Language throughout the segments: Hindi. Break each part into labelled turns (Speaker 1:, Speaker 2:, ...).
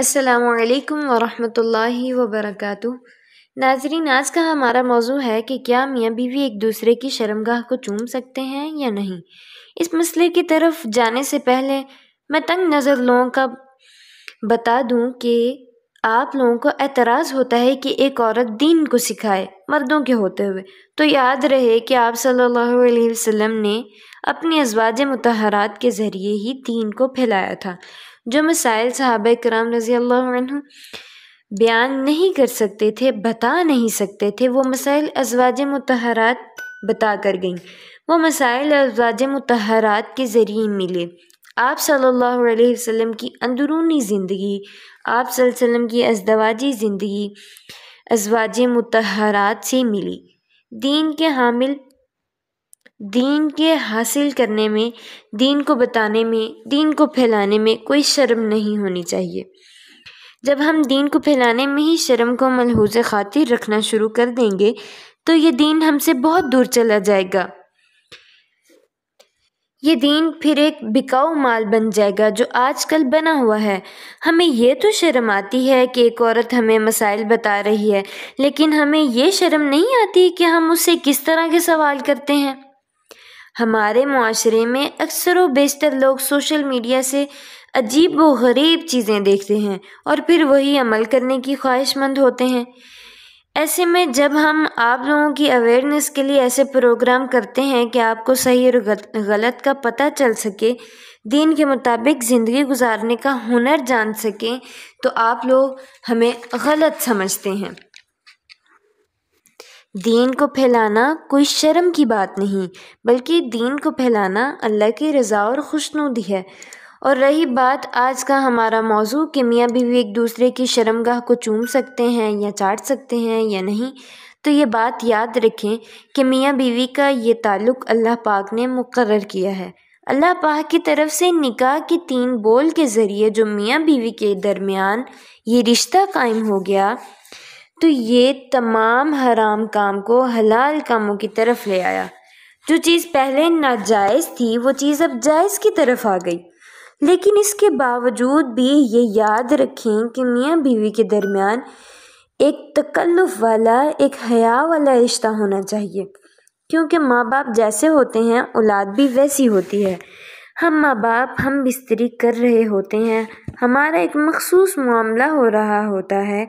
Speaker 1: असलकम वरहमल वबरक नाजरीन आज का हमारा मौजू है कि क्या मियाँ बीवी एक दूसरे की शर्मगाह को चूम सकते हैं या नहीं इस मसले की तरफ जाने से पहले मैं तंग नज़र लोगों का बता दूं कि आप लोगों को एतराज़ होता है कि एक औरत दीन को सिखाए मर्दों के होते हुए तो याद रहे कि आप सल्लल्लाहु अलैहि वसल्लम ने अपनी अजवाज मतहरात के ज़रिए ही दीन को फैलाया था जो मसाइल साहब कराम रज़ी अल्लाह बयान नहीं कर सकते थे बता नहीं सकते थे वो मसाइल अजवाज मतहरात बता कर गईं वो मसाइल अजवाज मतहरात के ज़रिए मिले आप सल्लल्लाहु अलैहि वसल्लम की अंदरूनी ज़िंदगी आप सल्लम की अजदवाजी ज़िंदगी अजवाज मतहरात से मिली दीन के हामिल दीन के हासिल करने में दीन को बताने में दीन को फैलाने में कोई शर्म नहीं होनी चाहिए जब हम दीन को फैलाने में ही शर्म को मलहूज खातिर रखना शुरू कर देंगे तो ये दीन हमसे बहुत दूर चला जाएगा ये दीन फिर एक बिकाऊ माल बन जाएगा जो आजकल बना हुआ है हमें यह तो शर्म आती है कि एक औरत हमें मसाइल बता रही है लेकिन हमें यह शर्म नहीं आती कि हम उससे किस तरह के सवाल करते हैं हमारे माशरे में अक्सर व बेशतर लोग सोशल मीडिया से अजीब व गरीब चीज़ें देखते हैं और फिर वही अमल करने की ख्वाहिशमंद होते हैं ऐसे में जब हम आप लोगों की अवेयरनेस के लिए ऐसे प्रोग्राम करते हैं कि आपको सही और गलत का पता चल सके दीन के मुताबिक ज़िंदगी गुजारने का हुनर जान सकें तो आप लोग हमें गलत समझते हैं दीन को फैलाना कोई शर्म की बात नहीं बल्कि दीन को फैलाना अल्लाह की रज़ा और खुशनुदी है और रही बात आज का हमारा मौजू कि मियाँ बीवी एक दूसरे की शर्मगाह को चूम सकते हैं या चाट सकते हैं या नहीं तो ये बात याद रखें कि मियाँ बीवी का ये ताल्लुक़ अल्लाह पाक ने मुकर किया है अल्लाह पाक की तरफ से निकाह के तीन बोल के ज़रिए जो मियाँ बीवी के दरमियान ये रिश्ता कायम हो गया तो ये तमाम हराम काम को हलाल कामों की तरफ ले आया जो चीज़ पहले नाजायज़ थी वो चीज़ अब जायज़ की तरफ आ गई लेकिन इसके बावजूद भी ये याद रखें कि मियाँ बीवी के दरमियान एक तकल्लुफ़ वाला एक हया वाला रिश्ता होना चाहिए क्योंकि माँ बाप जैसे होते हैं औलाद भी वैसी होती है हम माँ बाप हम बिस्तरी कर रहे होते हैं हमारा एक मखसूस मामला हो रहा होता है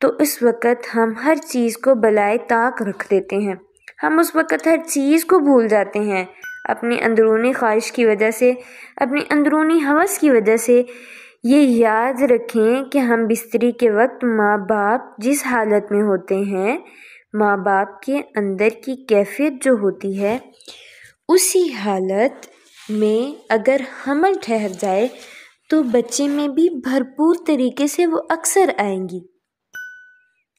Speaker 1: तो इस वक़्त हम हर चीज़ को बलाए ताक रख देते हैं हम उस वक़्त हर चीज़ को भूल जाते हैं अपनी अंदरूनी ख्वाहिश की वजह से अपनी अंदरूनी हवस की वजह से ये याद रखें कि हम बिस्तरी के वक्त माँ बाप जिस हालत में होते हैं माँ बाप के अंदर की कैफियत जो होती है उसी हालत में अगर हमल ठहर जाए तो बच्चे में भी भरपूर तरीके से वो अक्सर आएंगी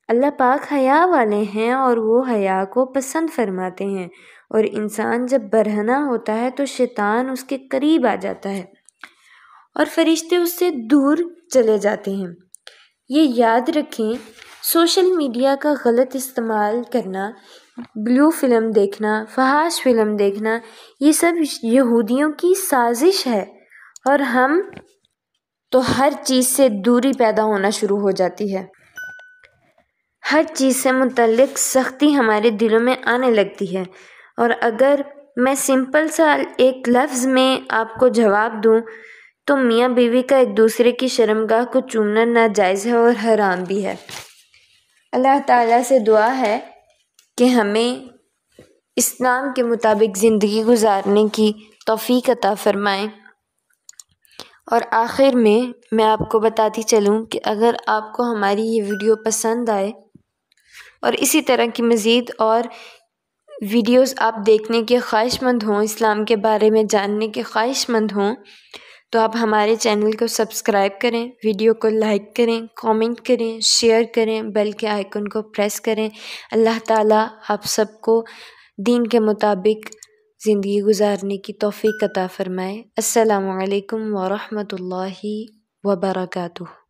Speaker 1: अल्लाह पाक हया वाले हैं और वो हया को पसंद फरमाते हैं और इंसान जब बरहना होता है तो शैतान उसके करीब आ जाता है और फरिश्ते उससे दूर चले जाते हैं ये याद रखें सोशल मीडिया का गलत इस्तेमाल करना ब्लू फ़िल्म देखना फ़हाश फ़िल्म देखना ये सब यहूदियों की साजिश है और हम तो हर चीज़ से दूरी पैदा होना शुरू हो जाती है हर चीज़ से मुतलक सख्ती हमारे दिलों में आने लगती है और अगर मैं सिंपल सा एक लफ्ज़ में आपको जवाब दूं तो मियाँ बीवी का एक दूसरे की शर्मगाह को चूमना नाजायज़ है और हराम भी है अल्लाह ताला से दुआ है कि हमें इस्लाम के मुताबिक ज़िंदगी गुजारने की तोफ़ी अता फ़रमाएँ और आखिर में मैं आपको बताती चलूँ कि अगर आपको हमारी ये वीडियो पसंद आए और इसी तरह की मज़ीद और वीडियोस आप देखने के ख्वाहिशमंद हों इस्लाम के बारे में जानने के ख्वाहिशमंद हों तो आप हमारे चैनल को सब्सक्राइब करें वीडियो को लाइक करें कमेंट करें शेयर करें बेल के आइकन को प्रेस करें अल्लाह ताला आप सबको दीन के मुताबिक ज़िंदगी गुजारने की तोफ़ी अता फ़रमाए असलकम वरहमल वबरकू